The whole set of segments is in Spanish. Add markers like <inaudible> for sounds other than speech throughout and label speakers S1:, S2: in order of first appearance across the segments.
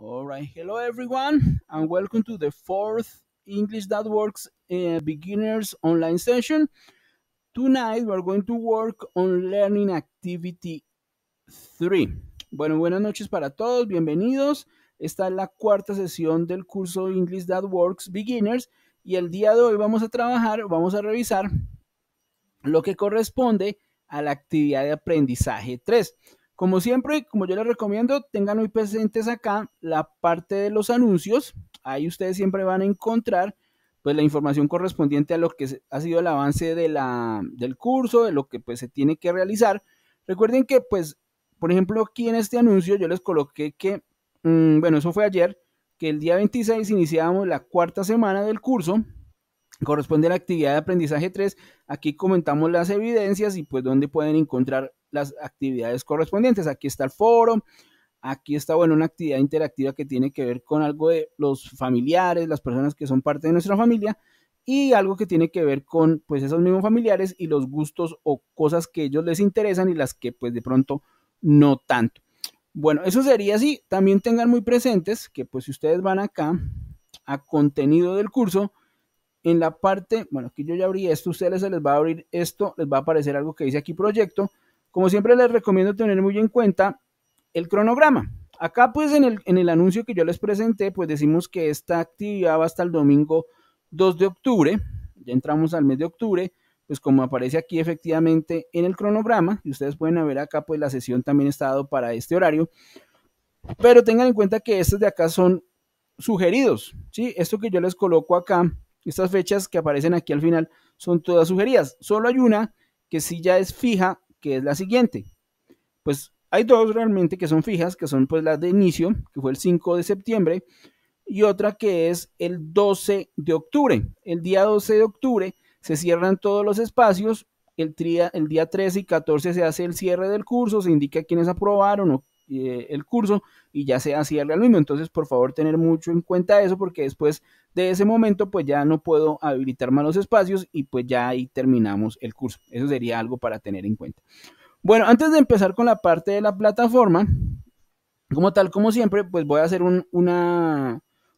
S1: All right, hello everyone, and welcome to the fourth English that works eh, beginners online session. Tonight we're going to work on learning activity 3. Bueno, buenas noches para todos, bienvenidos. Esta es la cuarta sesión del curso English that works beginners y el día de hoy vamos a trabajar, vamos a revisar lo que corresponde a la actividad de aprendizaje 3. Como siempre, como yo les recomiendo, tengan muy presentes acá la parte de los anuncios. Ahí ustedes siempre van a encontrar pues la información correspondiente a lo que ha sido el avance de la, del curso, de lo que pues se tiene que realizar. Recuerden que pues, por ejemplo, aquí en este anuncio yo les coloqué que, mm, bueno, eso fue ayer, que el día 26 iniciábamos la cuarta semana del curso, corresponde a la actividad de aprendizaje 3. Aquí comentamos las evidencias y pues dónde pueden encontrar las actividades correspondientes. Aquí está el foro, aquí está, bueno, una actividad interactiva que tiene que ver con algo de los familiares, las personas que son parte de nuestra familia y algo que tiene que ver con, pues, esos mismos familiares y los gustos o cosas que ellos les interesan y las que, pues, de pronto no tanto. Bueno, eso sería así. También tengan muy presentes que, pues, si ustedes van acá a contenido del curso, en la parte, bueno, aquí yo ya abrí esto, ustedes se les va a abrir esto, les va a aparecer algo que dice aquí proyecto. Como siempre les recomiendo tener muy en cuenta el cronograma. Acá pues en el, anuncio que yo les presenté, pues decimos que esta actividad va hasta el domingo 2 de octubre, ya entramos al mes de octubre, pues como aparece aquí efectivamente en el cronograma, y ustedes pueden ver acá, pues la sesión también está dado para este horario, pero tengan en cuenta que estos de acá son sugeridos, ¿sí? Esto que yo les coloco acá, estas fechas que aparecen aquí al final, son todas sugeridas, solo hay una que sí ya es fija que es la siguiente. Pues hay dos realmente que son fijas, que son pues las de inicio, que fue el 5 de septiembre, y otra que es el 12 de octubre. El día 12 de octubre se cierran todos los espacios, el, el día 13 y 14 se hace el cierre del curso, se indica quiénes aprobaron o eh, el curso y ya sea cierre al mismo. Entonces, por favor, tener mucho en cuenta eso porque después de ese momento, pues ya no puedo habilitar más los espacios y pues ya ahí terminamos el curso. Eso sería algo para tener en cuenta. Bueno, antes de empezar con la parte de la plataforma, como tal, como siempre, pues voy a hacer una,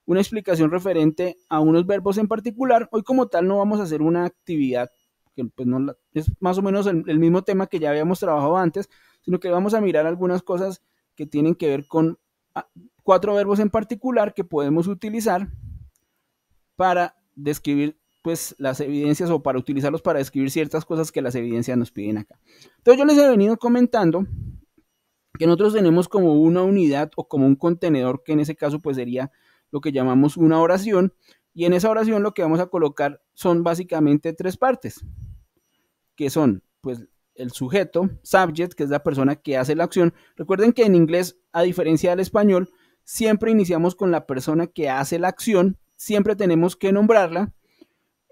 S1: una explicación referente a unos verbos en particular. Hoy como tal no vamos a hacer una actividad que pues no, es más o menos el mismo tema que ya habíamos trabajado antes, sino que vamos a mirar algunas cosas que tienen que ver con ah, cuatro verbos en particular que podemos utilizar para describir pues las evidencias o para utilizarlos para describir ciertas cosas que las evidencias nos piden acá. Entonces yo les he venido comentando que nosotros tenemos como una unidad o como un contenedor que en ese caso pues sería lo que llamamos una oración y en esa oración lo que vamos a colocar son básicamente tres partes que son pues el sujeto, subject, que es la persona que hace la acción. Recuerden que en inglés, a diferencia del español, siempre iniciamos con la persona que hace la acción, siempre tenemos que nombrarla.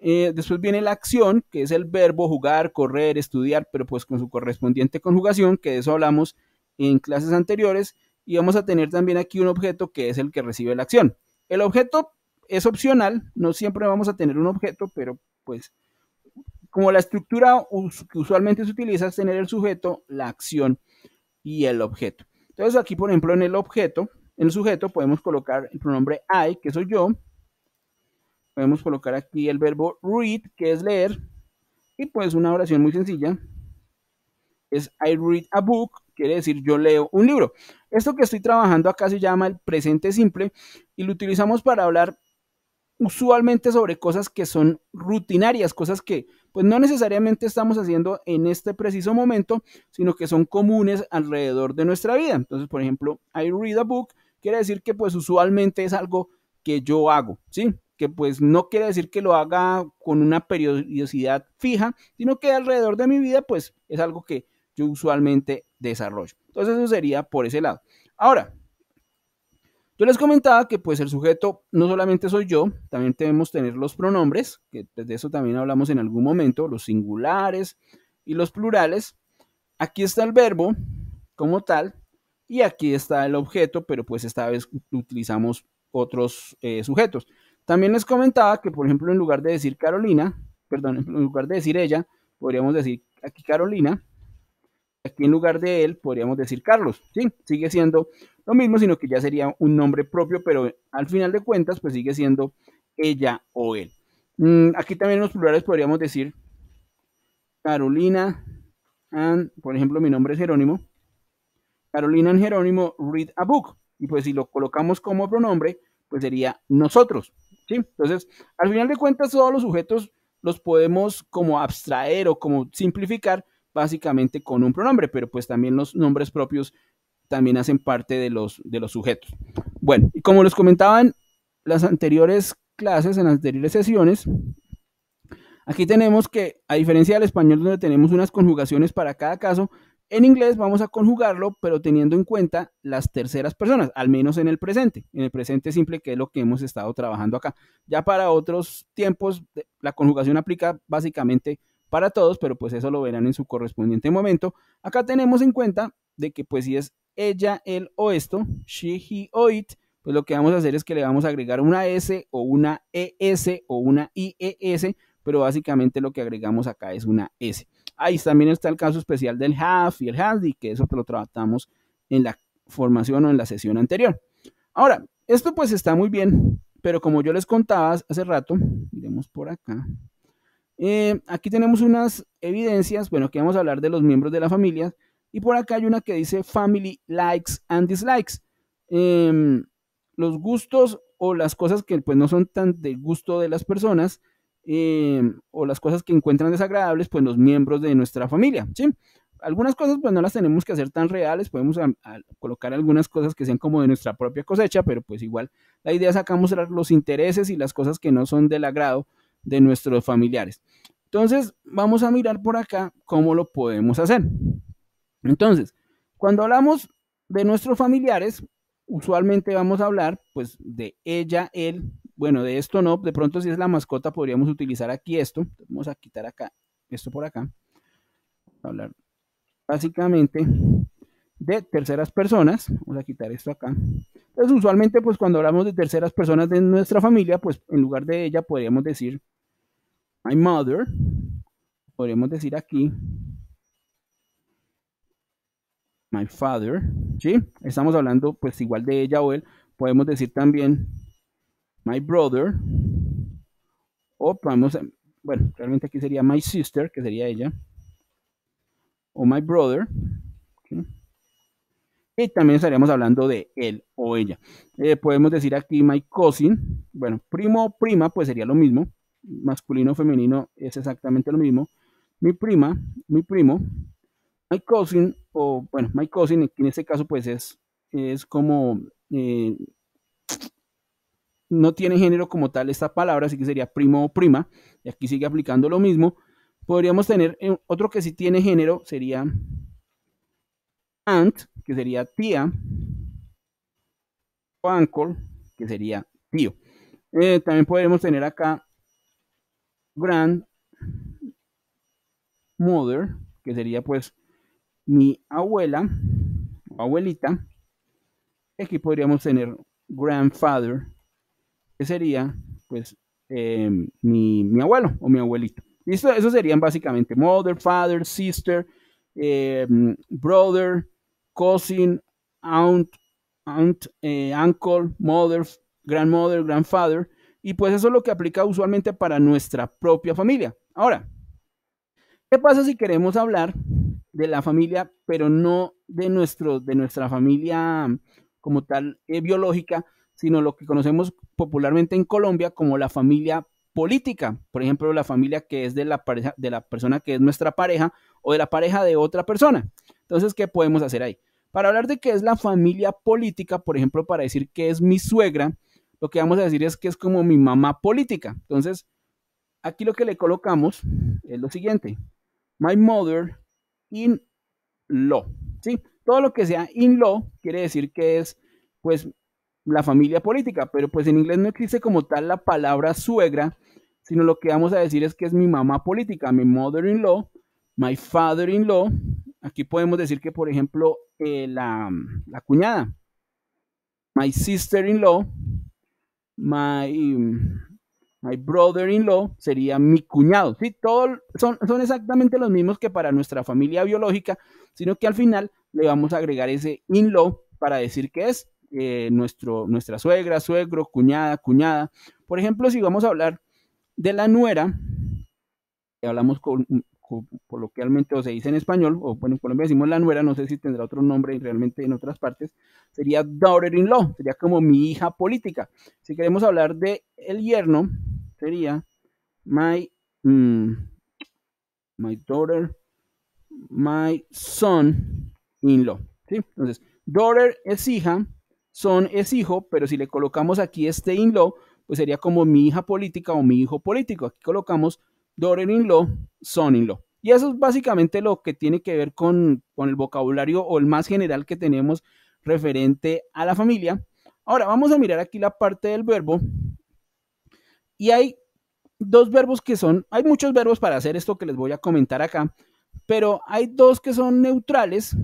S1: Eh, después viene la acción, que es el verbo jugar, correr, estudiar, pero pues con su correspondiente conjugación, que de eso hablamos en clases anteriores. Y vamos a tener también aquí un objeto que es el que recibe la acción. El objeto es opcional, no siempre vamos a tener un objeto, pero pues como la estructura que usualmente se utiliza es tener el sujeto, la acción y el objeto. Entonces aquí, por ejemplo, en el objeto, en el sujeto podemos colocar el pronombre I, que soy yo. Podemos colocar aquí el verbo read, que es leer. Y pues una oración muy sencilla. Es I read a book, quiere decir yo leo un libro. Esto que estoy trabajando acá se llama el presente simple y lo utilizamos para hablar usualmente sobre cosas que son rutinarias, cosas que pues no necesariamente estamos haciendo en este preciso momento, sino que son comunes alrededor de nuestra vida. Entonces, por ejemplo, I read a book quiere decir que pues usualmente es algo que yo hago, ¿sí? Que pues no quiere decir que lo haga con una periodicidad fija, sino que alrededor de mi vida pues es algo que yo usualmente desarrollo. Entonces, eso sería por ese lado. Ahora, yo les comentaba que pues el sujeto no solamente soy yo, también debemos tener los pronombres, que de eso también hablamos en algún momento, los singulares y los plurales. Aquí está el verbo como tal y aquí está el objeto, pero pues esta vez utilizamos otros eh, sujetos. También les comentaba que por ejemplo en lugar de decir Carolina, perdón, en lugar de decir ella, podríamos decir aquí Carolina, Aquí en lugar de él podríamos decir Carlos, ¿sí? Sigue siendo lo mismo, sino que ya sería un nombre propio, pero al final de cuentas, pues sigue siendo ella o él. Mm, aquí también en los plurales podríamos decir Carolina, and, por ejemplo, mi nombre es Jerónimo. Carolina and Jerónimo read a book. Y pues si lo colocamos como pronombre, pues sería nosotros, ¿sí? Entonces, al final de cuentas, todos los sujetos los podemos como abstraer o como simplificar básicamente con un pronombre, pero pues también los nombres propios también hacen parte de los, de los sujetos. Bueno, y como les comentaban las anteriores clases, en las anteriores sesiones, aquí tenemos que, a diferencia del español donde tenemos unas conjugaciones para cada caso, en inglés vamos a conjugarlo, pero teniendo en cuenta las terceras personas, al menos en el presente, en el presente simple, que es lo que hemos estado trabajando acá. Ya para otros tiempos, la conjugación aplica básicamente para todos, pero pues eso lo verán en su correspondiente momento. Acá tenemos en cuenta de que pues si es ella, él o esto, she, he o it, pues lo que vamos a hacer es que le vamos a agregar una S o una ES o una IES, pero básicamente lo que agregamos acá es una S. Ahí también está el caso especial del have y el has, y que eso lo tratamos en la formación o en la sesión anterior. Ahora, esto pues está muy bien, pero como yo les contaba hace rato, iremos por acá, eh, aquí tenemos unas evidencias, bueno, que vamos a hablar de los miembros de la familia. Y por acá hay una que dice family likes and dislikes. Em, los gustos o las cosas que pues no son tan del gusto de las personas em, o las cosas que encuentran desagradables, pues los miembros de nuestra familia, ¿sí? Algunas cosas pues no las tenemos que hacer tan reales, podemos colocar algunas cosas que sean como de nuestra propia cosecha, pero pues igual la idea es mostrar los intereses y las cosas que no son del agrado de nuestros familiares. Entonces, vamos a mirar por acá cómo lo podemos hacer. Entonces, cuando hablamos de nuestros familiares, usualmente vamos a hablar pues de ella, él, bueno, de esto no, de pronto si es la mascota podríamos utilizar aquí esto, vamos a quitar acá, esto por acá, hablar básicamente de terceras personas. Vamos a quitar esto acá. Entonces, usualmente, pues cuando hablamos de terceras personas de nuestra familia, pues en lugar de ella podríamos decir my mother. Podríamos decir aquí my father. ¿Sí? Estamos hablando pues igual de ella o él. Podemos decir también my brother. O podemos, bueno, realmente aquí sería my sister, que sería ella. O my brother. ¿Sí? y también estaríamos hablando de él o ella. Eh, podemos decir aquí my cousin, bueno, primo o prima, pues sería lo mismo, masculino o femenino es exactamente lo mismo. Mi prima, mi primo, my cousin, o bueno, my cousin, en este caso pues es, es como, eh, no tiene género como tal esta palabra, así que sería primo o prima, y aquí sigue aplicando lo mismo. Podríamos tener, eh, otro que sí tiene género sería aunt, que sería tía, o uncle, que sería tío. Eh, también podemos tener acá grand mother, que sería pues mi abuela o abuelita. Aquí podríamos tener grandfather, que sería pues em, mi, abuelo o mi abuelito. Eso eso serían básicamente mother, father, sister, em, brother, cousin, aunt, aunt, eh, uncle, mother, grandmother, grandfather. Y pues eso es lo que aplica usualmente para nuestra propia familia. Ahora, ¿qué pasa si queremos hablar de la familia, pero no de, nuestro, de nuestra familia como tal eh, biológica, sino lo que conocemos popularmente en Colombia como la familia política? Por ejemplo, la familia que es de la, pareja, de la persona que es nuestra pareja o de la pareja de otra persona. Entonces, ¿qué podemos hacer ahí? Para hablar de qué es la familia política, por ejemplo, para decir que es mi suegra, lo que vamos a decir es que es como mi mamá política. Entonces, aquí lo que le colocamos es lo siguiente. My mother in law. ¿sí? Todo lo que sea in law quiere decir que es pues la familia política, pero pues en inglés no existe como tal la palabra suegra, sino lo que vamos a decir es que es mi mamá política, mi mother in law, my father in law Aquí podemos decir que, por ejemplo, eh, la, cuñada, my sister-in-law, my, my brother-in-law sería mi cuñado. ¿sí? Todo, son, son exactamente los mismos que para nuestra familia biológica, sino que al final le vamos a agregar ese in-law para decir que es eh, nuestro, nuestra suegra, suegro, cuñada, cuñada. Por ejemplo, si vamos a hablar de la nuera, hablamos con, coloquialmente o se dice en español, o bueno, en Colombia decimos la nuera, no sé si tendrá otro nombre realmente en otras partes, sería daughter-in-law, sería como mi hija política. Si queremos hablar de el yerno, sería my, mm, my daughter, my son-in-law. law Entonces, daughter es hija, son es hijo, pero si le colocamos aquí este in-law, pues sería como mi hija política o mi hijo político. Aquí colocamos daughter-in-law, son-in-law. Y eso es básicamente lo que tiene que ver con, con el vocabulario o el más general que tenemos referente a la familia. Ahora vamos a mirar aquí la parte del verbo. Y hay dos verbos que son, hay muchos verbos para hacer esto que les voy a comentar acá, pero hay dos que son neutrales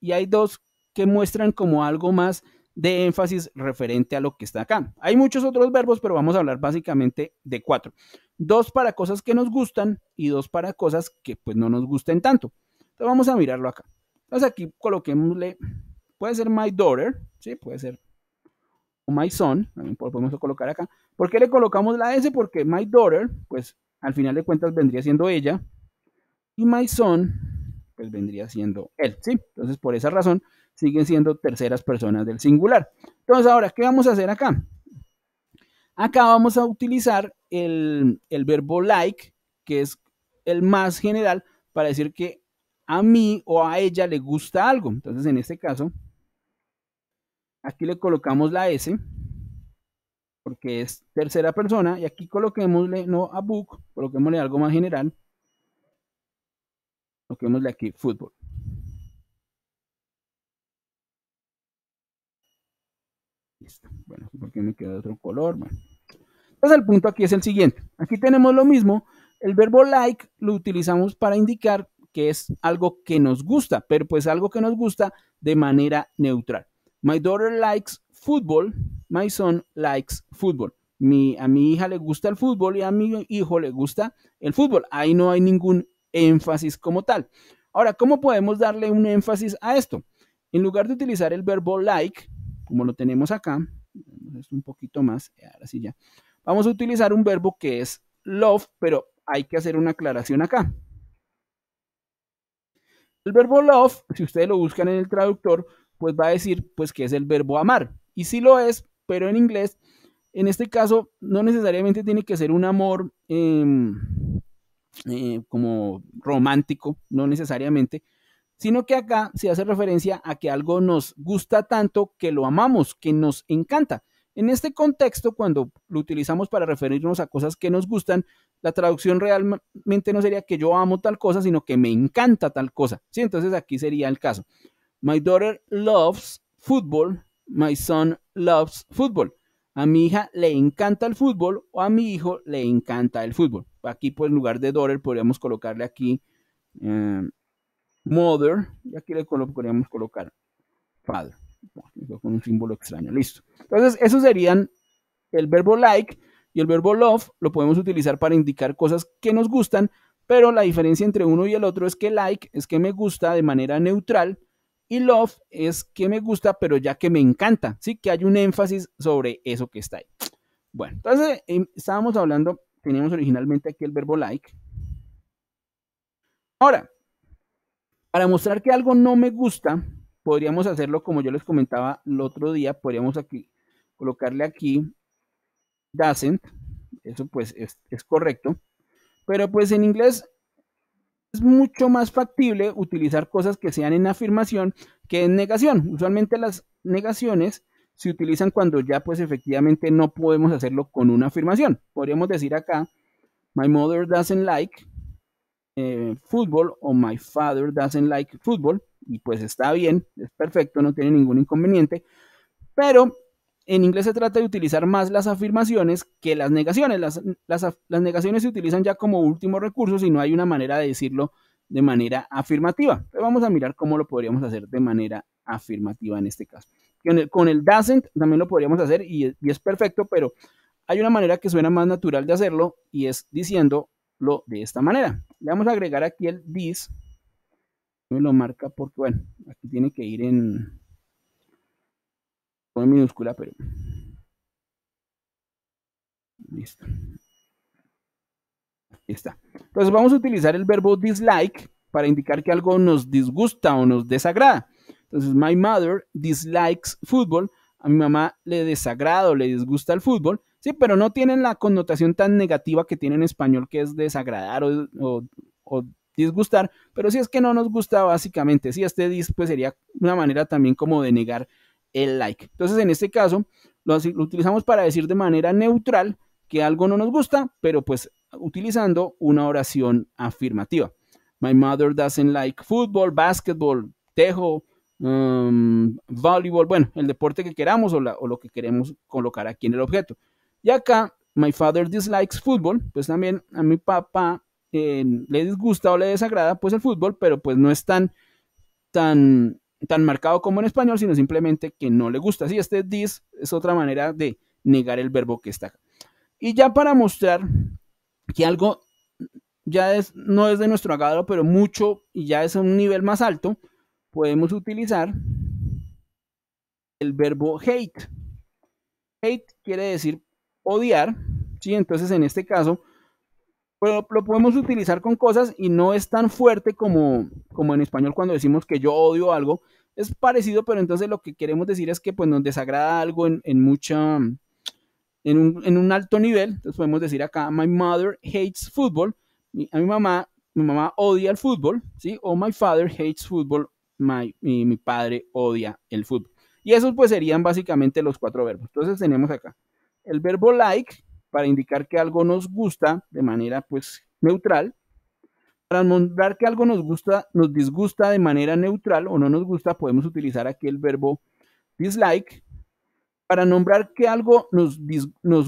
S1: y hay dos que muestran como algo más de énfasis referente a lo que está acá. Hay muchos otros verbos, pero vamos a hablar básicamente de cuatro. Dos para cosas que nos gustan y dos para cosas que pues no nos gusten tanto. Entonces vamos a mirarlo acá. Entonces aquí coloquémosle, puede ser my daughter, sí, puede ser o my son, también podemos colocar acá. ¿Por qué le colocamos la S? Porque my daughter, pues al final de cuentas vendría siendo ella y my son, pues vendría siendo él, ¿sí? Entonces por esa razón siguen siendo terceras personas del singular. Entonces, ahora, ¿qué vamos a hacer acá? Acá vamos a utilizar el, verbo like, que es el más general, para decir que a mí o a ella le gusta algo. Entonces, en este caso, aquí le colocamos la S, porque es tercera persona, y aquí coloquémosle no a book, coloquémosle algo más general. Coloquémosle aquí fútbol. Listo. Bueno, porque me queda otro color. Entonces el punto aquí es el siguiente. Aquí tenemos lo mismo. El verbo like lo utilizamos para indicar que es algo que nos gusta, pero pues algo que nos gusta de manera neutral. My daughter likes football. My son likes football. a mi hija le gusta el fútbol y a mi hijo le gusta el fútbol. Ahí no hay ningún énfasis como tal. Ahora, ¿cómo podemos darle un énfasis a esto? En lugar de utilizar el verbo like, como lo tenemos acá, un poquito más, eh, ahora sí ya, vamos a utilizar un verbo que es love, pero hay que hacer una aclaración acá. El verbo love, si ustedes lo buscan en el traductor, pues va a decir pues que es el verbo amar. Y sí lo es, pero en inglés, en este caso, no necesariamente tiene que ser un amor em, eh, como romántico, no necesariamente, sino que acá se hace referencia a que algo nos gusta tanto que lo amamos, que nos encanta. En este contexto, cuando lo utilizamos para referirnos a cosas que nos gustan, la traducción realmente no sería que yo amo tal cosa, sino que me encanta tal cosa. ¿sí? Entonces aquí sería el caso. My daughter loves football. My son loves football. A mi hija le encanta el fútbol o a mi hijo le encanta el fútbol. Aquí, pues, en lugar de daughter, podríamos colocarle aquí eh, mother, y aquí le podríamos colocar father, con un símbolo extraño, listo. Entonces, esos serían el verbo like y el verbo love, lo podemos utilizar para indicar cosas que nos gustan, pero la diferencia entre uno y el otro es que like es que me gusta de manera neutral y love es que me gusta, pero ya que me encanta, sí, que hay un énfasis sobre eso que está ahí. Bueno, entonces em, estábamos hablando, teníamos originalmente aquí el verbo like. Ahora, para mostrar que algo no me gusta, podríamos hacerlo como yo les comentaba el otro día, podríamos aquí colocarle aquí doesn't, eso pues es, correcto, pero pues en inglés es mucho más factible utilizar cosas que sean en afirmación que en negación. Usualmente las negaciones se utilizan cuando ya pues efectivamente no podemos hacerlo con una afirmación. Podríamos decir acá, my mother doesn't like eh, fútbol o my father doesn't like fútbol y pues está bien, es perfecto, no tiene ningún inconveniente, pero en inglés se trata de utilizar más las afirmaciones que las negaciones. Las, las, las, negaciones se utilizan ya como último recurso si no hay una manera de decirlo de manera afirmativa. vamos a mirar cómo lo podríamos hacer de manera afirmativa en este caso. Con el, doesn't también lo podríamos hacer y, y es perfecto, pero hay una manera que suena más natural de hacerlo y es diciéndolo de esta manera. Le vamos a agregar aquí el dis, me lo marca porque, bueno, aquí tiene que ir en, en minúscula, pero... Listo. Aquí está. Entonces vamos a utilizar el verbo dislike para indicar que algo nos disgusta o nos desagrada. Entonces, my mother dislikes fútbol, A mi mamá le desagrada o le disgusta el fútbol. Sí, pero no tienen la connotación tan negativa que tiene en español, que es desagradar o, disgustar, pero si es que no nos gusta básicamente, si este dis pues sería una manera también como de negar el like. Entonces en este caso lo, utilizamos para decir de manera neutral que algo no nos gusta, pero pues utilizando una oración afirmativa. My mother doesn't like football, basketball, tejo, um, voleibol, bueno, el deporte que queramos o lo que queremos colocar aquí en el objeto. Y acá, My Father Dislikes fútbol, pues también a mi papá eh, le disgusta o le desagrada pues el fútbol, pero pues no es tan, tan, tan marcado como en español, sino simplemente que no le gusta. Así este dis es otra manera de negar el verbo que está acá. Y ya para mostrar que algo ya es, no es de nuestro agrado, pero mucho y ya es a un nivel más alto, podemos utilizar el verbo hate. Hate quiere decir odiar, ¿sí? Entonces en este caso lo, lo podemos utilizar con cosas y no es tan fuerte como, como en español cuando decimos que yo odio algo. Es parecido, pero entonces lo que queremos decir es que pues, nos desagrada algo en, mucha... En un, en un, alto nivel, entonces podemos decir acá, my mother hates fútbol, mi, a mi mamá, mi mamá odia el fútbol, ¿sí? O my father hates fútbol mi, mi padre odia el fútbol. Y esos pues serían básicamente los cuatro verbos. Entonces tenemos acá, el verbo like para indicar que algo nos gusta de manera pues neutral. Para nombrar que algo nos gusta, nos disgusta de manera neutral o no nos gusta, podemos utilizar aquí el verbo dislike. Para nombrar que algo nos,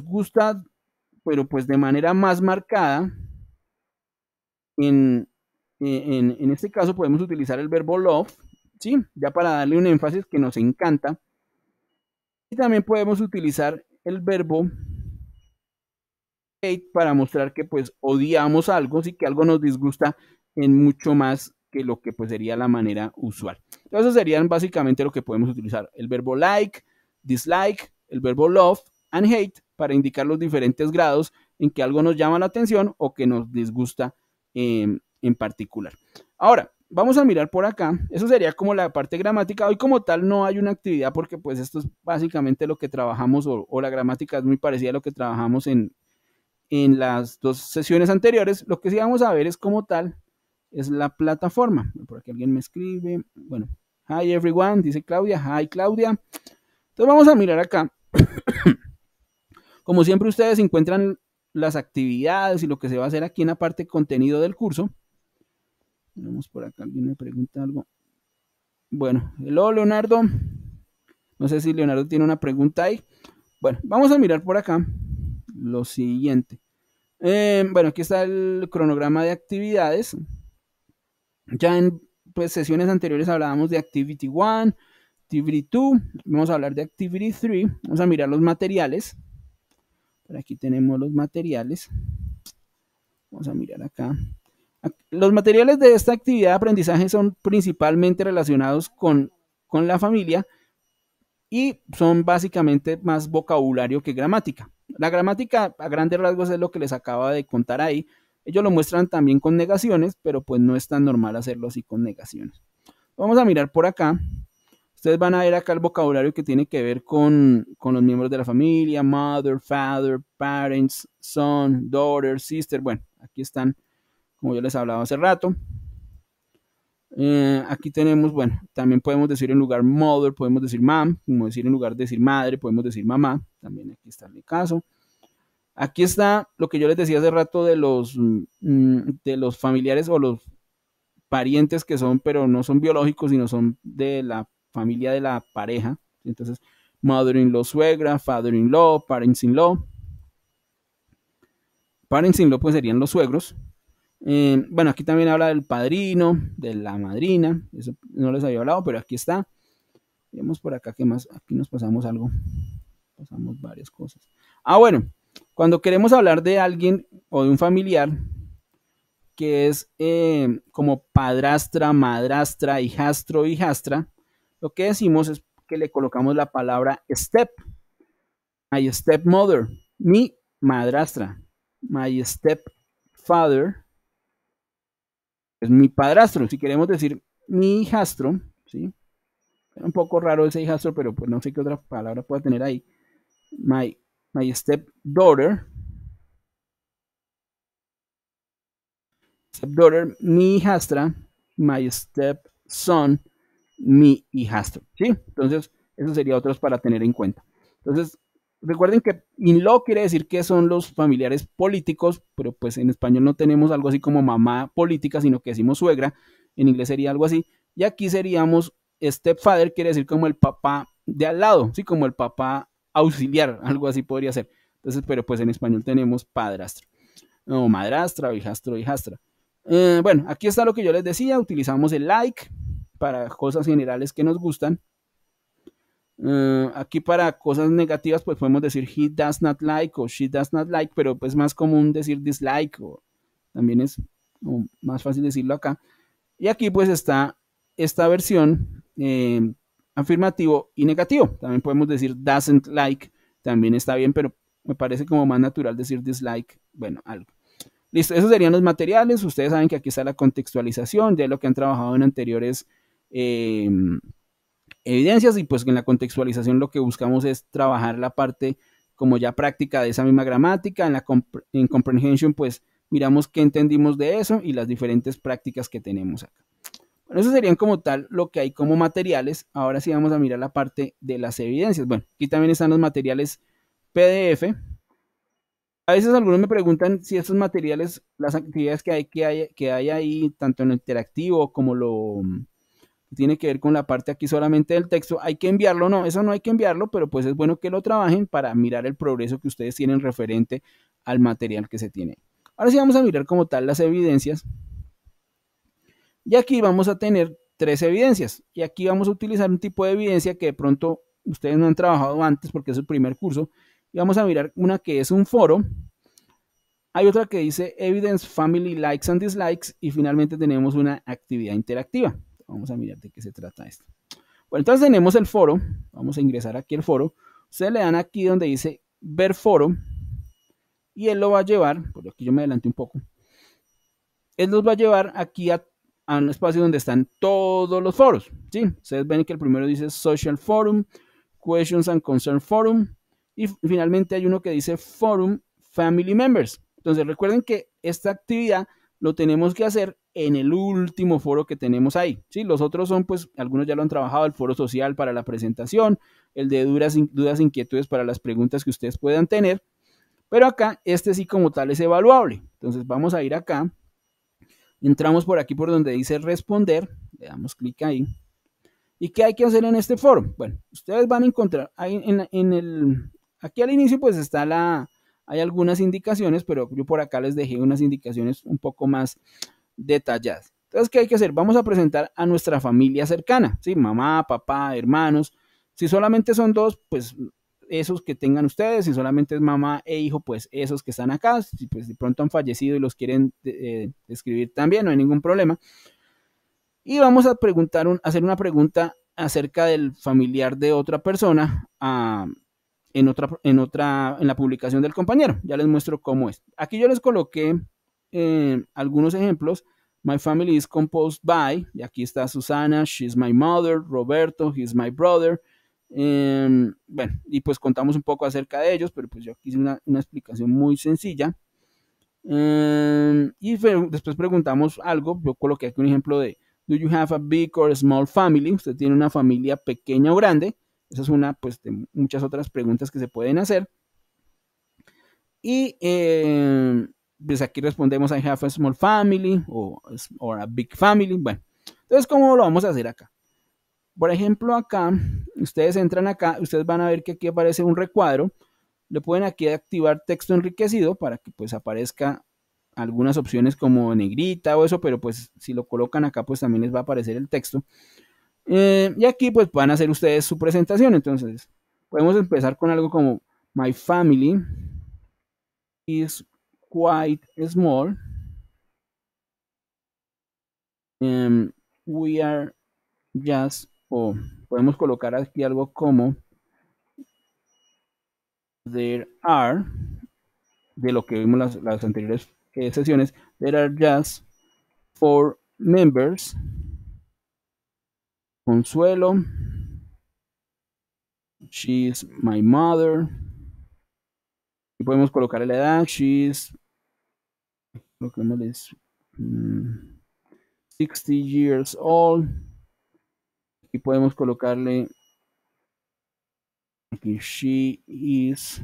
S1: gusta, pero pues de manera más marcada, en, en, este caso podemos utilizar el verbo love, ¿sí? Ya para darle un énfasis que nos encanta. Y también podemos utilizar el verbo hate para mostrar que pues odiamos algo, sí que algo nos disgusta en mucho más que lo que pues sería la manera usual. Entonces serían básicamente lo que podemos utilizar, el verbo like, dislike, el verbo love and hate para indicar los diferentes grados en que algo nos llama la atención o que nos disgusta em, en particular. Ahora, vamos a mirar por acá. Eso sería como la parte gramática. Hoy como tal no hay una actividad porque pues esto es básicamente lo que trabajamos o, la gramática es muy parecida a lo que trabajamos en, las dos sesiones anteriores. Lo que sí vamos a ver es como tal es la plataforma. Por aquí alguien me escribe. Bueno, hi everyone, dice Claudia. Hi Claudia. Entonces vamos a mirar acá. Como siempre ustedes encuentran las actividades y lo que se va a hacer aquí en la parte contenido del curso. Vamos por acá, alguien me pregunta algo. Bueno, hello Leonardo. No sé si Leonardo tiene una pregunta ahí. Bueno, vamos a mirar por acá lo siguiente. Eh, bueno, aquí está el cronograma de actividades. Ya en pues, sesiones anteriores hablábamos de Activity 1, Activity 2, vamos a hablar de Activity 3, vamos a mirar los materiales. Por aquí tenemos los materiales. Vamos a mirar acá. Los materiales de esta actividad de aprendizaje son principalmente relacionados con, la familia y son básicamente más vocabulario que gramática. La gramática a grandes rasgos es lo que les acaba de contar ahí. Ellos lo muestran también con negaciones, pero pues no es tan normal hacerlo así con negaciones. Vamos a mirar por acá. Ustedes van a ver acá el vocabulario que tiene que ver con, con los miembros de la familia, mother, father, parents, son, daughter, sister. Bueno, aquí están como yo les hablaba hace rato. Eh, aquí tenemos, bueno, también podemos decir en lugar mother, podemos decir mam, como decir en lugar de decir madre, podemos decir mamá, también aquí está en el caso. Aquí está lo que yo les decía hace rato de los, mm, de los familiares o los parientes que son, pero no son biológicos, sino son de la familia de la pareja. Entonces, mother-in-law, suegra, father-in-law, parents-in-law. Parents-in-law pues serían los suegros, eh, bueno, aquí también habla del padrino, de la madrina, eso no les había hablado, pero aquí está. Vemos por acá qué más, aquí nos pasamos algo, pasamos varias cosas. Ah, bueno, cuando queremos hablar de alguien o de un familiar que es eh, como padrastra, madrastra, hijastro, hijastra, lo que decimos es que le colocamos la palabra step, my stepmother, mi madrastra, my stepfather, es mi padrastro, si queremos decir mi hijastro, ¿sí? un poco raro ese hijastro, pero pues no sé qué otra palabra pueda tener ahí. My, my stepdaughter. Stepdaughter, mi hijastra. My stepson, mi hijastro. ¿Sí? Entonces, eso sería otros para tener en cuenta. Entonces, recuerden que in-law quiere decir que son los familiares políticos, pero pues en español no tenemos algo así como mamá política, sino que decimos suegra, en inglés sería algo así, y aquí seríamos stepfather, quiere decir como el papá de al lado, sí, como el papá auxiliar, <laughs> algo así podría ser. Entonces, pero pues en español tenemos padrastro, o madrastra, o hijastro, hijastra. Eh, bueno, aquí está lo que yo les decía, utilizamos el like para cosas generales que nos gustan. Mm, aquí para cosas negativas, pues podemos decir he does not like o she does not like, pero pues más común decir dislike o también es más fácil decirlo acá. Y aquí pues está esta versión em, afirmativo y negativo. También podemos decir doesn't like, también está bien, pero me parece como más natural decir dislike, bueno, algo. Listo, esos serían los materiales. Ustedes saben que aquí está la contextualización, de lo que han trabajado en anteriores. Eh, evidencias y pues en la contextualización lo que buscamos es trabajar la parte como ya práctica de esa misma gramática, en la en comprehension pues miramos qué entendimos de eso y las diferentes prácticas que tenemos acá. Bueno, eso serían como tal lo que hay como materiales. Ahora sí vamos a mirar la parte de las evidencias. Bueno, aquí también están los materiales PDF. A veces algunos me preguntan si estos materiales, las actividades que hay que hay, que hay ahí, tanto en lo interactivo como lo, tiene que ver con la parte aquí solamente del texto, hay que enviarlo, no, eso no hay que enviarlo, pero pues es bueno que lo trabajen para mirar el progreso que ustedes tienen referente al material que se tiene. Ahora sí vamos a mirar como tal las evidencias. Y aquí vamos a tener tres evidencias. Y aquí vamos a utilizar un tipo de evidencia que de pronto ustedes no han trabajado antes porque es el primer curso. Y vamos a mirar una que es un foro. Hay otra que dice Evidence Family Likes and Dislikes. Y finalmente tenemos una actividad interactiva. Vamos a mirar de qué se trata esto. Bueno, entonces tenemos el foro. Vamos a ingresar aquí el foro. Se le dan aquí donde dice ver foro. Y él lo va a llevar, por aquí yo me adelanté un poco. Él nos va a llevar aquí a, un espacio donde están todos los foros. ¿sí? Ustedes ven que el primero dice Social Forum, Questions and Concern Forum. Y finalmente hay uno que dice Forum Family Members. Entonces recuerden que esta actividad lo tenemos que hacer en el último foro que tenemos ahí. ¿sí? Los otros son, pues, algunos ya lo han trabajado, el foro social para la presentación, el de dudas, dudas, e inquietudes para las preguntas que ustedes puedan tener, pero acá este sí como tal es evaluable. Entonces vamos a ir acá, entramos por aquí por donde dice responder, le damos clic ahí. ¿Y qué hay que hacer en este foro? Bueno, ustedes van a encontrar, en, el, aquí al inicio pues está la, hay algunas indicaciones, pero yo por acá les dejé unas indicaciones un poco más detalladas. Entonces, ¿qué hay que hacer? Vamos a presentar a nuestra familia cercana, ¿sí? Mamá, papá, hermanos. Si solamente son dos, pues esos que tengan ustedes, si solamente es mamá e hijo, pues esos que están acá, si pues de pronto han fallecido y los quieren eh, describir también, no hay ningún problema. Y vamos a preguntar hacer una pregunta acerca del familiar de otra persona ah, en, otra, en, otra, en la publicación del compañero. Ya les muestro cómo es. Aquí yo les coloqué Em, algunos ejemplos. My family is composed by, y aquí está Susana, she's my mother, Roberto, he's my brother. Em, bueno, y pues contamos un poco acerca de ellos, pero pues yo aquí hice una, una explicación muy sencilla. Em, y después preguntamos algo, yo coloqué aquí un ejemplo de, do you have a big or small family? ¿Usted tiene una familia pequeña o grande? Esa es una, pues, de muchas otras preguntas que se pueden hacer. Y pues aquí respondemos I have a small family o a big family. Bueno, entonces, ¿cómo lo vamos a hacer acá? Por ejemplo, acá, ustedes entran acá, ustedes van a ver que aquí aparece un recuadro. Le pueden aquí activar texto enriquecido para que pues aparezca algunas opciones como negrita o eso, pero pues si lo colocan acá pues también les va a aparecer el texto. Eh, y aquí pues van a hacer ustedes su presentación. Entonces, podemos empezar con algo como My family is quite small. Em, we are just, o podemos colocar aquí algo como there are, de lo que vimos las, las anteriores eh, sesiones, there are just four members. Consuelo. She's my mother. Y podemos colocar la edad. She's lo que 60 mm, years old. y podemos colocarle. Aquí she is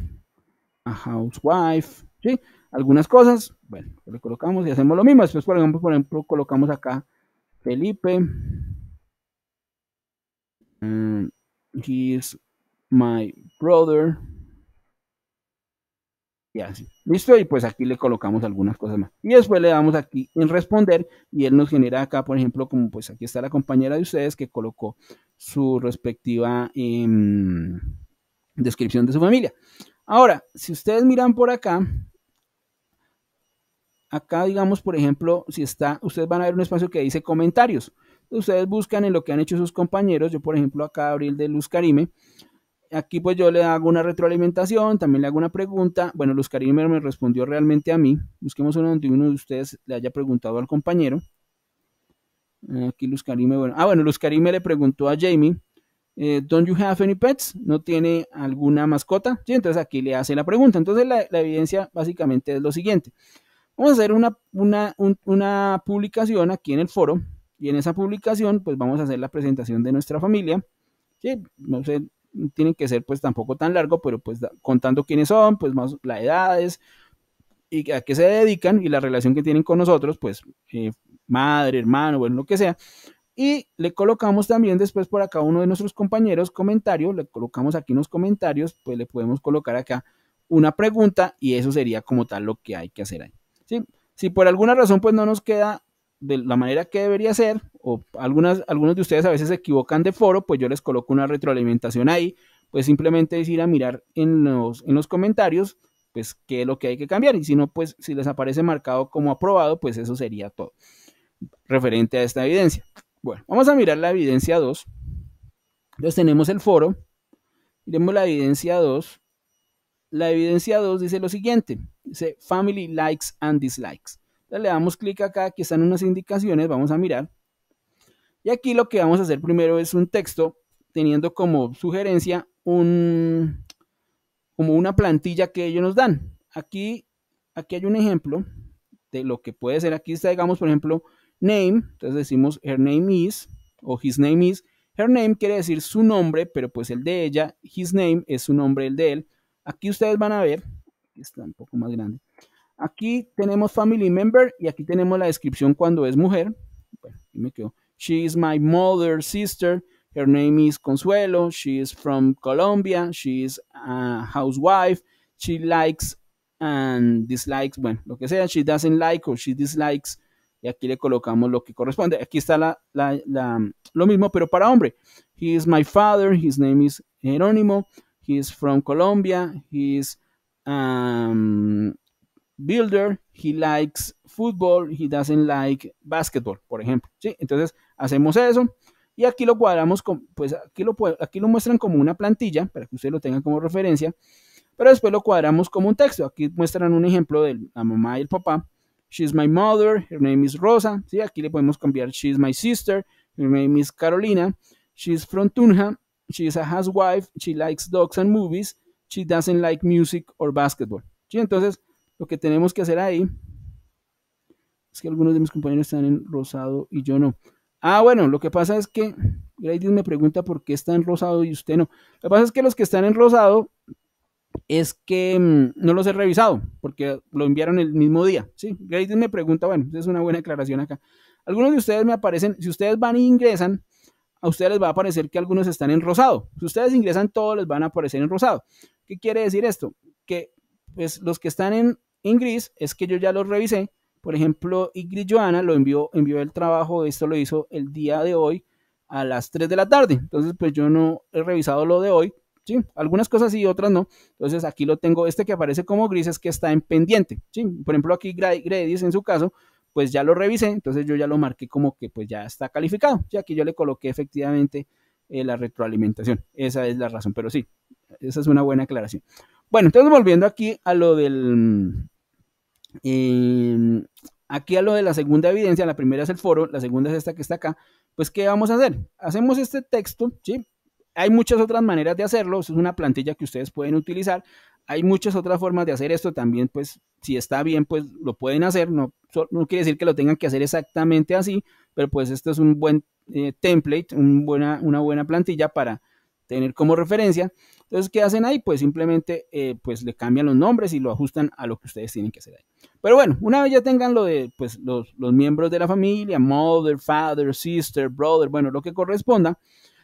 S1: a housewife. ¿Sí? Algunas cosas. Bueno, le colocamos y hacemos lo mismo. Después, por ejemplo, colocamos acá Felipe. Mm, he is my brother y así. ¿Listo? Y pues aquí le colocamos algunas cosas más. Y después le damos aquí en responder y él nos genera acá, por ejemplo, como pues aquí está la compañera de ustedes que colocó su respectiva em, descripción de su familia. Ahora, si ustedes miran por acá, acá digamos, por ejemplo, si está, ustedes van a ver un espacio que dice comentarios. Ustedes buscan en lo que han hecho sus compañeros. Yo, por ejemplo, acá abril de Luz Carime aquí pues yo le hago una retroalimentación, también le hago una pregunta. Bueno, Luz me respondió realmente a mí. Busquemos uno donde uno de ustedes le haya preguntado al compañero. Aquí Luz Carime, bueno. Ah, bueno, Luz le preguntó a Jamie, eh, ¿Don't you have any pets? ¿No tiene alguna mascota? Sí, entonces aquí le hace la pregunta. Entonces la, evidencia básicamente es lo siguiente. Vamos a hacer una, una, una publicación aquí en el foro y en esa publicación pues vamos a hacer la presentación de nuestra familia. Sí, no sé, tienen que ser pues tampoco tan largo, pero pues contando quiénes son, pues más las edades y a qué se dedican y la relación que tienen con nosotros, pues eh, madre, hermano, bueno, lo que sea. Y le colocamos también después por acá uno de nuestros compañeros comentarios le colocamos aquí unos comentarios, pues le podemos colocar acá una pregunta y eso sería como tal lo que hay que hacer ahí. ¿sí? Si por alguna razón pues no nos queda de la manera que debería ser, o algunas, algunos de ustedes a veces se equivocan de foro, pues yo les coloco una retroalimentación ahí, pues simplemente es ir a mirar en los, en los comentarios, pues qué es lo que hay que cambiar, y si no, pues si les aparece marcado como aprobado, pues eso sería todo referente a esta evidencia. Bueno, vamos a mirar la evidencia 2. Entonces tenemos el foro, miremos la evidencia 2. La evidencia 2 dice lo siguiente, dice Family Likes and Dislikes. Entonces le damos clic acá, aquí están unas indicaciones, vamos a mirar. Y aquí lo que vamos a hacer primero es un texto teniendo como sugerencia un, como una plantilla que ellos nos dan. Aquí, aquí hay un ejemplo de lo que puede ser. Aquí está, digamos, por ejemplo, name. Entonces decimos her name is o his name is. Her name quiere decir su nombre, pero pues el de ella. His name es su nombre, el de él. Aquí ustedes van a ver, aquí está un poco más grande. Aquí tenemos family member y aquí tenemos la descripción cuando es mujer. Bueno, aquí me quedo. She is my mother's sister. Her name is Consuelo. She is from Colombia. She is a housewife. She likes and dislikes, bueno, lo que sea. She doesn't like or she dislikes. Y aquí le colocamos lo que corresponde. Aquí está la, la, la, lo mismo, pero para hombre. He is my father. His name is Jerónimo. He is from Colombia. He is um, builder. He likes fútbol, he doesn't like basketball, por ejemplo. ¿sí? Entonces hacemos eso y aquí lo cuadramos, con, pues aquí lo, aquí lo muestran como una plantilla para que ustedes lo tengan como referencia, pero después lo cuadramos como un texto. Aquí muestran un ejemplo de la mamá y el papá. She's my mother, her name is Rosa. ¿sí? Aquí le podemos cambiar she's my sister, her name is Carolina. She's from Tunja, she's a housewife, she likes dogs and movies, she doesn't like music or basketball. ¿sí? Entonces, lo que tenemos que hacer ahí es que algunos de mis compañeros están en rosado y yo no. Ah, bueno, lo que pasa es que Gladys me pregunta por qué está en rosado y usted no. Lo que pasa es que los que están en rosado es que mm, no los he revisado porque lo enviaron el mismo día. Sí, Gladys me pregunta, bueno, es una buena aclaración acá. Algunos de ustedes me aparecen, si ustedes van e ingresan, a ustedes les va a aparecer que algunos están en rosado. Si ustedes ingresan, todos les van a aparecer en rosado. ¿Qué quiere decir esto? Que pues, los que están en gris es que yo ya los revisé por ejemplo, Igri Joana lo envió, envió el trabajo, esto lo hizo el día de hoy a las 3 de la tarde. Entonces, pues yo no he revisado lo de hoy. ¿sí? Algunas cosas sí, otras no. Entonces, aquí lo tengo. Este que aparece como gris es que está en pendiente. ¿sí? Por ejemplo, aquí Gredis en su caso, pues ya lo revisé. Entonces, yo ya lo marqué como que pues ya está calificado. Y Aquí yo le coloqué efectivamente eh, la retroalimentación. Esa es la razón. Pero sí, esa es una buena aclaración. Bueno, entonces volviendo aquí a lo del Mm, aquí a lo de la segunda evidencia, la primera es el foro, la segunda es esta que está acá, pues ¿qué vamos a hacer? Hacemos este texto, ¿sí? Hay muchas otras maneras de hacerlo, es una plantilla que ustedes pueden utilizar, hay muchas otras formas de hacer esto también, pues si está bien, pues lo pueden hacer, no, quiere decir que lo tengan que hacer exactamente así, pero pues esto es un buen eh, template, una buena plantilla para tener como referencia. Entonces, ¿qué hacen ahí? Pues simplemente eh, pues le cambian los nombres y lo ajustan a lo que ustedes tienen que hacer ahí. Pero bueno, una vez ya tengan lo de pues, los, los miembros de la familia, mother, father, sister, brother, bueno, lo que corresponda.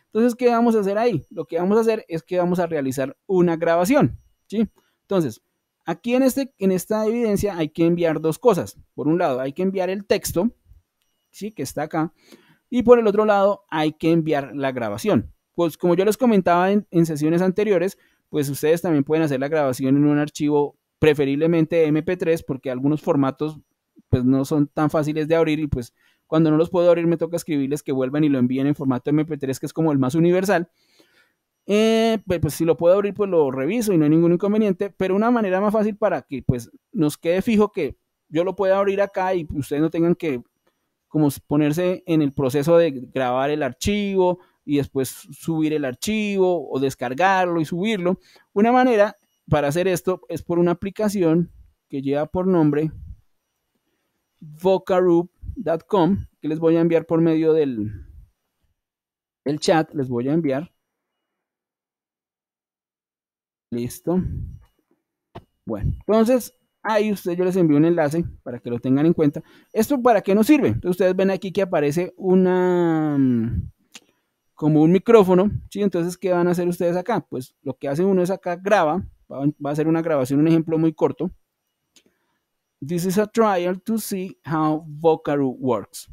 S1: Entonces, ¿qué vamos a hacer ahí? Lo que vamos a hacer es que vamos a realizar una grabación, ¿sí? Entonces, aquí en, este, en esta evidencia hay que enviar dos cosas. Por un lado, hay que enviar el texto, ¿sí? Que está acá. Y por el otro lado, hay que enviar la grabación. Pues como yo les comentaba en, sesiones anteriores, pues ustedes también pueden hacer la grabación en un archivo preferiblemente MP3 porque algunos formatos pues no son tan fáciles de abrir y pues cuando no los puedo abrir me toca escribirles que vuelvan y lo envíen en formato MP3 que es como el más universal. Eh, pues si lo puedo abrir pues lo reviso y no hay ningún inconveniente, pero una manera más fácil para que pues nos quede fijo que yo lo pueda abrir acá y ustedes no tengan que como ponerse en el proceso de grabar el archivo, y después subir el archivo o descargarlo y subirlo. Una manera para hacer esto es por una aplicación que lleva por nombre vocaroop.com que les voy a enviar por medio del, chat, les voy a enviar. Listo. Bueno, entonces ahí usted yo les envío un enlace para que lo tengan en cuenta. ¿Esto para qué nos sirve? Entonces ustedes ven aquí que aparece una como un micrófono, ¿sí? Entonces, ¿qué van a hacer ustedes acá? Pues lo que hace uno es acá graba, va, a hacer una grabación, un ejemplo muy corto. This is a trial to see how Vocaroo works.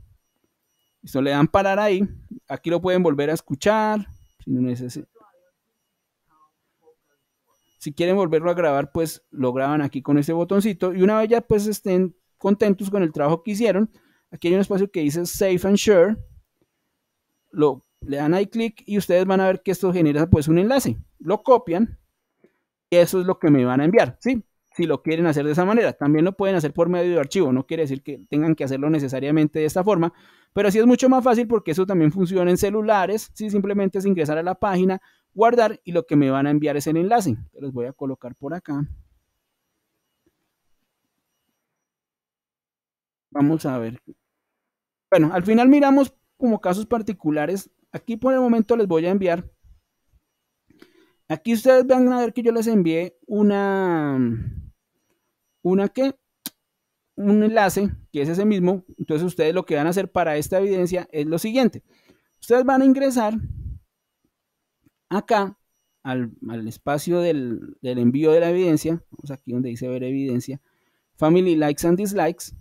S1: Esto le dan parar ahí. Aquí lo pueden volver a escuchar. Si, no si quieren volverlo a grabar, pues lo graban aquí con este botoncito. Y una vez ya pues estén contentos con el trabajo que hicieron, aquí hay un espacio que dice safe and Share. Lo le dan ahí clic y ustedes van a ver que esto genera pues un enlace. Lo copian y eso es lo que me van a enviar, ¿sí? Si lo quieren hacer de esa manera. También lo pueden hacer por medio de archivo, no quiere decir que tengan que hacerlo necesariamente de esta forma, pero así es mucho más fácil porque eso también funciona en celulares, si simplemente es ingresar a la página, guardar y lo que me van a enviar es el enlace. los voy a colocar por acá. Vamos a ver. Bueno, al final miramos como casos particulares Aquí por el momento les voy a enviar. Aquí ustedes van a ver que yo les envié una, una que, un enlace, que es ese mismo. Entonces ustedes lo que van a hacer para esta evidencia es lo siguiente. Ustedes van a ingresar acá al, espacio del, del, envío de la evidencia. Vamos aquí donde dice ver evidencia. Family likes and dislikes.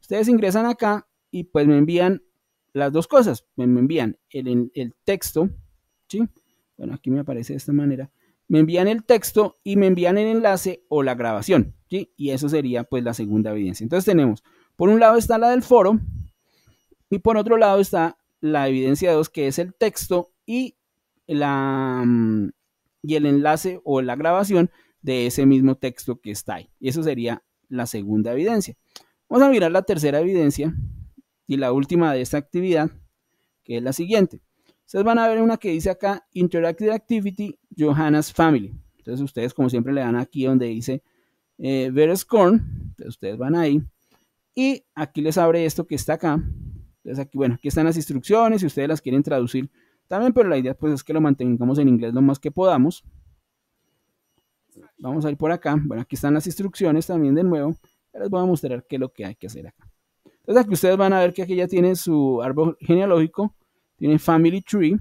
S1: Ustedes ingresan acá y pues me envían las dos cosas. Me, envían el, texto, ¿sí? Bueno, aquí me aparece de esta manera. Me envían el texto y me envían el enlace o la grabación, ¿sí? Y eso sería pues la segunda evidencia. Entonces tenemos, por un lado está la del foro y por otro lado está la evidencia 2 que es el texto y, la, mm, y el enlace o la grabación de ese mismo texto que está ahí. Y eso sería la segunda evidencia. Vamos a mirar la tercera evidencia, y la última de esta actividad, que es la siguiente. Ustedes van a ver una que dice acá Interactive Activity Johanna's Family. Entonces ustedes como siempre le dan aquí donde dice eh, Ver Scorn. Entonces ustedes van ahí. Y aquí les abre esto que está acá. Entonces aquí, bueno, aquí están las instrucciones si ustedes las quieren traducir también, pero la idea pues es que lo mantengamos en inglés lo más que podamos. Vamos a ir por acá. Bueno, aquí están las instrucciones también de nuevo. Les voy a mostrar qué es lo que hay que hacer acá. Entonces aquí ustedes van a ver que aquí ya tiene su árbol genealógico, tiene family tree,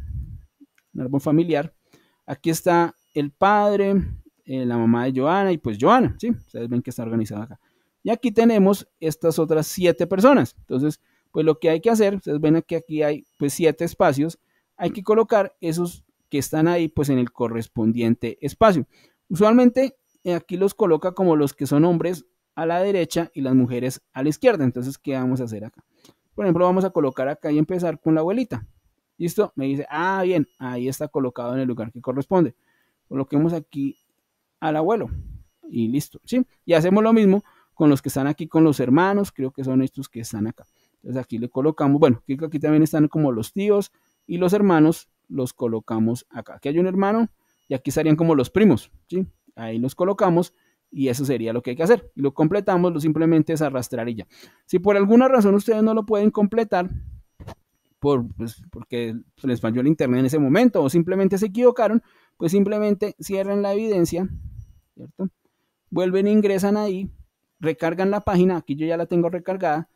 S1: un árbol familiar. Aquí está el padre, eh, la mamá de Joana y pues Joana, ¿sí? Ustedes ven que está organizado acá. Y aquí tenemos estas otras siete personas. Entonces, pues lo que hay que hacer, ustedes ven que aquí hay pues siete espacios, hay que colocar esos que están ahí pues en el correspondiente espacio. Usualmente eh, aquí los coloca como los que son hombres a la derecha y las mujeres a la izquierda. Entonces, ¿qué vamos a hacer acá? Por ejemplo, vamos a colocar acá y empezar con la abuelita. ¿Listo? Me dice, ah, bien, ahí está colocado en el lugar que corresponde. Coloquemos aquí al abuelo. Y listo, ¿sí? Y hacemos lo mismo con los que están aquí, con los hermanos, creo que son estos que están acá. Entonces aquí le colocamos, bueno, que aquí también están como los tíos y los hermanos, los colocamos acá. Aquí hay un hermano y aquí estarían como los primos, ¿sí? Ahí los colocamos y eso sería lo que hay que hacer. Y lo completamos, lo simplemente es arrastrar y ya. Si por alguna razón ustedes no lo pueden completar, por, pues, porque les falló el internet en ese momento o simplemente se equivocaron, pues simplemente cierran la evidencia, ¿cierto? Vuelven e ingresan ahí, recargan la página, aquí yo ya la tengo recargada,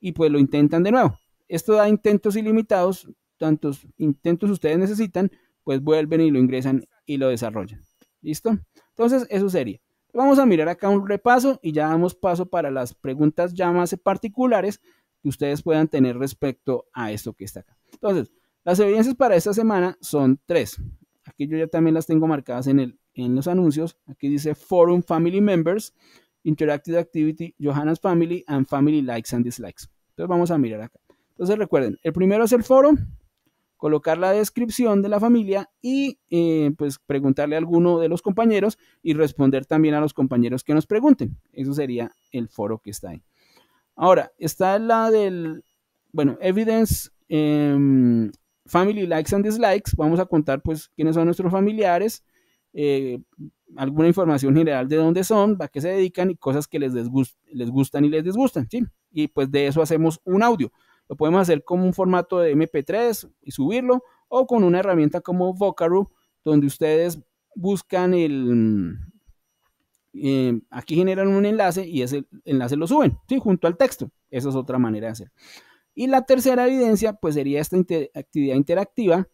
S1: y pues lo intentan de nuevo. Esto da intentos ilimitados, tantos intentos ustedes necesitan, pues vuelven y lo ingresan y lo desarrollan. ¿Listo? Entonces, eso sería. Vamos a mirar acá un repaso y ya damos paso para las preguntas ya más particulares que ustedes puedan tener respecto a esto que está acá. Entonces, las evidencias para esta semana son tres. Aquí yo ya también las tengo marcadas en, el, en los anuncios. Aquí dice Forum Family Members, Interactive Activity, Johanna's Family and Family Likes and Dislikes. Entonces vamos a mirar acá. Entonces recuerden, el primero es el foro, colocar la descripción de la familia y eh, pues preguntarle a alguno de los compañeros y responder también a los compañeros que nos pregunten. Eso sería el foro que está ahí. Ahora, está la del, bueno, Evidence em, Family Likes and Dislikes. Vamos a contar pues quiénes son nuestros familiares, eh, alguna información general de dónde son, a qué se dedican y cosas que les, les gustan y les disgustan. ¿sí? Y pues de eso hacemos un audio. Lo podemos hacer como un formato de MP3 y subirlo o con una herramienta como Vocaroo, donde ustedes buscan el... Mm, eh, aquí generan un enlace y ese enlace lo suben, ¿sí? junto al texto. Esa es otra manera de hacer. Y la tercera evidencia, pues sería esta actividad interactiva,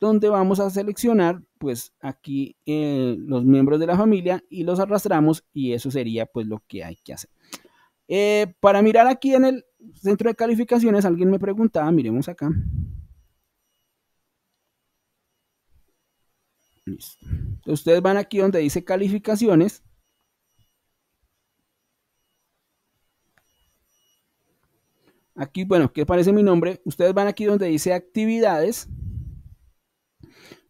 S1: donde vamos a seleccionar, pues aquí eh, los miembros de la familia y los arrastramos y eso sería pues lo que hay que hacer. Eh, para mirar aquí en el, centro de calificaciones, alguien me preguntaba, miremos acá. ustedes van aquí donde dice calificaciones. Aquí, bueno, que aparece mi nombre. Ustedes van aquí donde dice actividades.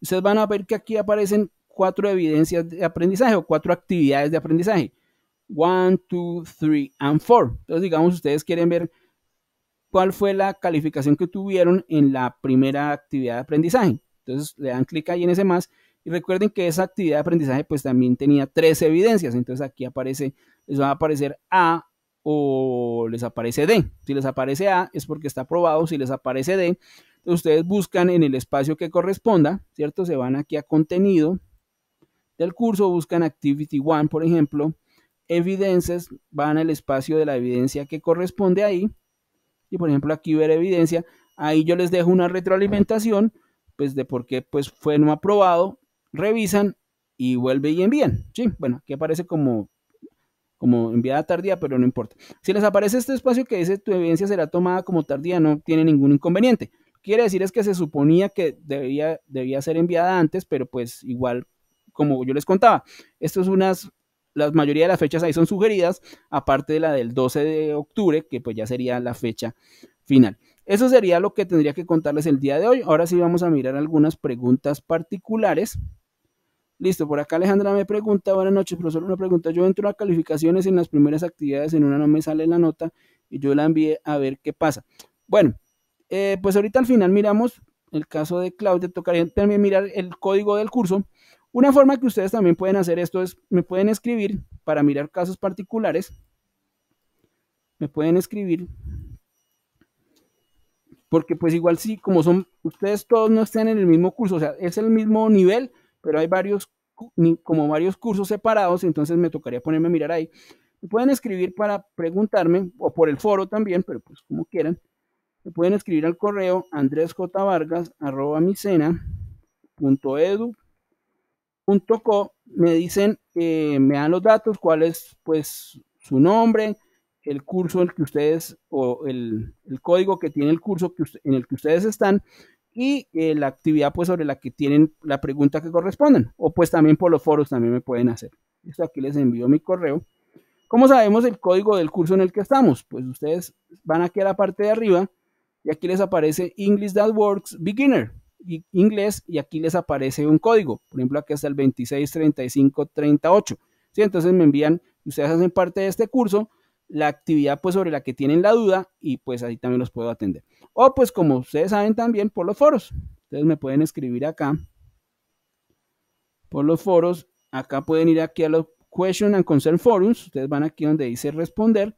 S1: Ustedes van a ver que aquí aparecen cuatro evidencias de aprendizaje o cuatro actividades de aprendizaje. One, two, three, and four. Entonces, digamos, ustedes quieren ver cuál fue la calificación que tuvieron en la primera actividad de aprendizaje. Entonces le dan clic ahí en ese más y recuerden que esa actividad de aprendizaje pues también tenía tres evidencias. Entonces aquí aparece, les va a aparecer A o les aparece D. Si les aparece A es porque está aprobado, si les aparece D, ustedes buscan en el espacio que corresponda, ¿cierto? Se van aquí a contenido del curso, buscan Activity 1, por ejemplo, evidencias, van al espacio de la evidencia que corresponde ahí, y por ejemplo aquí ver evidencia, ahí yo les dejo una retroalimentación, pues de por qué pues fue no aprobado, revisan y vuelve y envían, sí, bueno, aquí aparece como como enviada tardía, pero no importa. Si les aparece este espacio que dice tu evidencia será tomada como tardía, no tiene ningún inconveniente. Quiere decir es que se suponía que debía, debía ser enviada antes, pero pues igual, como yo les contaba, esto es unas la mayoría de las fechas ahí son sugeridas, aparte de la del 12 de octubre, que pues ya sería la fecha final. Eso sería lo que tendría que contarles el día de hoy. Ahora sí vamos a mirar algunas preguntas particulares. Listo, por acá Alejandra me pregunta, buenas noches, profesor, una pregunta, yo entro a calificaciones en las primeras actividades, en una no me sale la nota y yo la envié a ver qué pasa. Bueno, eh, pues ahorita al final miramos el caso de Claudia, tocaría también mirar el código del curso una forma que ustedes también pueden hacer esto es, me pueden escribir para mirar casos particulares. Me pueden escribir. Porque pues igual sí, como son, ustedes todos no estén en el mismo curso, o sea, es el mismo nivel, pero hay varios, como varios cursos separados, entonces me tocaría ponerme a mirar ahí. Me pueden escribir para preguntarme, o por el foro también, pero pues como quieran. Me pueden escribir al correo micena.edu co me dicen, que eh, me dan los datos, cuál es pues su nombre, el curso en el que ustedes, o el, código que tiene el curso en el que ustedes están y eh, la actividad pues sobre la que tienen la pregunta que corresponden o pues también por los foros también me pueden hacer. Esto aquí les envío mi correo. ¿Cómo sabemos el código del curso en el que estamos? Pues ustedes van aquí a la parte de arriba y aquí les aparece English That Works Beginner inglés y aquí les aparece un código. Por ejemplo, aquí está el 263538. si Entonces me envían, ustedes hacen parte de este curso, la actividad pues sobre la que tienen la duda y pues ahí también los puedo atender. O pues como ustedes saben también por los foros. Ustedes me pueden escribir acá por los foros. Acá pueden ir aquí a los Question and Concern Forums. Ustedes van aquí donde dice responder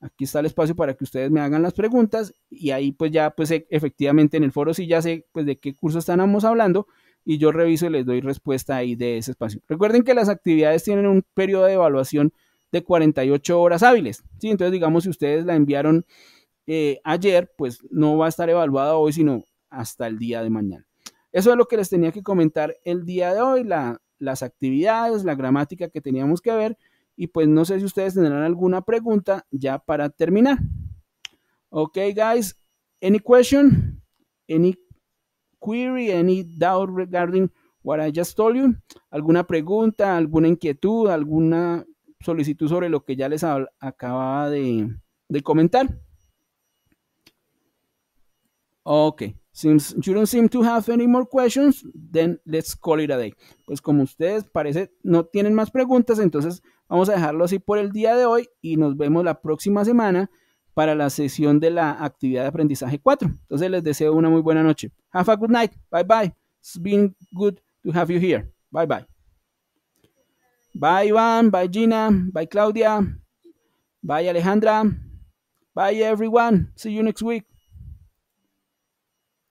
S1: Aquí está el espacio para que ustedes me hagan las preguntas y ahí pues ya pues e, efectivamente en el foro si ya sé pues de qué curso estamos hablando y yo reviso y les doy respuesta ahí de ese espacio. Recuerden que las actividades tienen un periodo de evaluación de 48 horas hábiles, ¿sí? Entonces digamos si ustedes la enviaron eh, ayer pues no va a estar evaluada hoy sino hasta el día de mañana. Eso es lo que les tenía que comentar el día de hoy, la, las actividades, la gramática que teníamos que ver y pues no sé si ustedes tendrán alguna pregunta ya para terminar. Ok, guys, any question, any query, any doubt regarding what I just told you? ¿Alguna pregunta, alguna inquietud, alguna solicitud sobre lo que ya les acababa de, comentar? Ok, since you don't seem to have any more questions, then let's call it a day. Pues como ustedes parece no tienen más preguntas, entonces Vamos a dejarlo así por el día de hoy y nos vemos la próxima semana para la sesión de la actividad de aprendizaje 4. Entonces les deseo una muy buena noche. Have a good night. Bye bye. It's been good to have you here. Bye bye. Bye Iván, bye Gina, bye Claudia, bye Alejandra, bye everyone. See you next week.